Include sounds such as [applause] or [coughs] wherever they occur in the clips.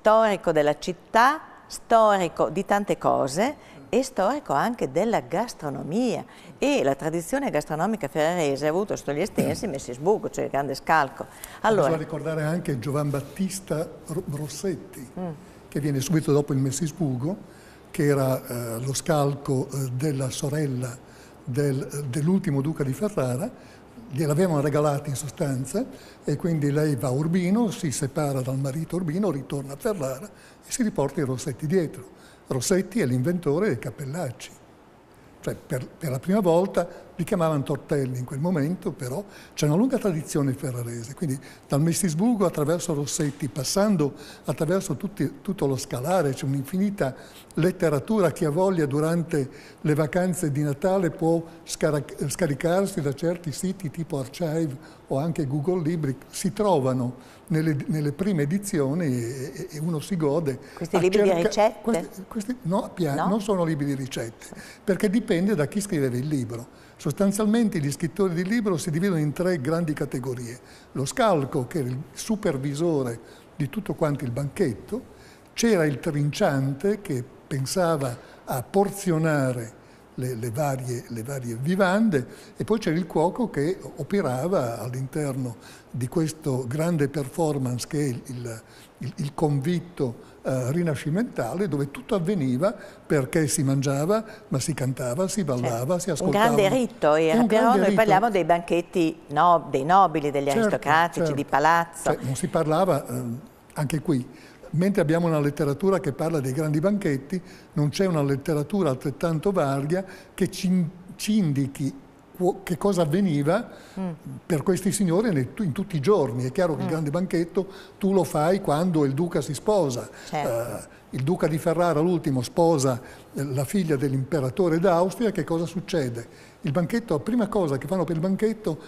storico della città, storico di tante cose e storico anche della gastronomia e la tradizione gastronomica ferrarese ha avuto sugli estensi [coughs] Messisburgo, cioè il grande scalco. Allora, Bisogna ricordare anche Giovan Battista Rossetti, mm. che viene subito dopo il Messisburgo, che era eh, lo scalco eh, della sorella del, eh, dell'ultimo duca di Ferrara, gliel'avevano regalata in sostanza e quindi lei va a Urbino, si separa dal marito Urbino, ritorna a Ferrara e si riporta i Rossetti dietro. Rossetti è l'inventore dei cappellacci. Cioè, per, per, la prima volta li chiamavano tortelli in quel momento, però c'è una lunga tradizione ferrarese, quindi dal Mestisburgo attraverso Rossetti, passando attraverso tutti, tutto lo scalare, c'è un'infinita letteratura, chi ha voglia durante le vacanze di Natale può scaricarsi da certi siti tipo Archive o anche Google Libri, si trovano nelle, nelle prime edizioni e, e, uno si gode. Questi libri cerca, di ricette? Questi, questi, no, no, non sono libri di ricette, perché dipende dipende da chi scrive il libro. Sostanzialmente gli scrittori di libro si dividono in tre grandi categorie. Lo scalco, che era il supervisore di tutto quanto il banchetto, c'era il trinciante che pensava a porzionare le, le, varie, le varie vivande e poi c'era il cuoco che operava all'interno di questo grande performance che è il, il, il, convitto eh, rinascimentale dove tutto avveniva perché si mangiava ma si cantava, si certo. ballava, certo. si ascoltava. Un grande rito era, eh, però noi rito. parliamo dei banchetti no, dei nobili, degli certo, aristocratici, certo. di palazzo. Cioè, non si parlava, eh, anche qui, Mentre abbiamo una letteratura che parla dei grandi banchetti, non c'è una letteratura altrettanto varia che ci, ci indichi che cosa avveniva mm. per questi signori in tutti i giorni. È chiaro che mm. il grande banchetto tu lo fai quando il duca si sposa. Certo. Uh, il duca di Ferrara, l'ultimo, sposa eh, la figlia dell'imperatore d'Austria, che cosa succede? Il banchetto, la prima cosa che fanno per il banchetto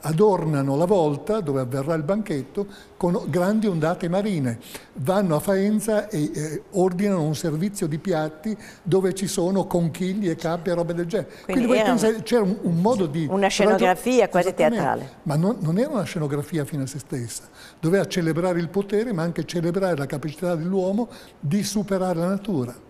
adornano la volta dove avverrà il banchetto con grandi ondate marine. Vanno a Faenza e eh, ordinano un servizio di piatti dove ci sono conchiglie, e capi e robe del genere. Quindi, Quindi c'era un, un, modo di... Una scenografia quasi teatrale. Ma non, non, era una scenografia fino a se stessa. Doveva celebrare il potere ma anche celebrare la capacità dell'uomo di superare la natura.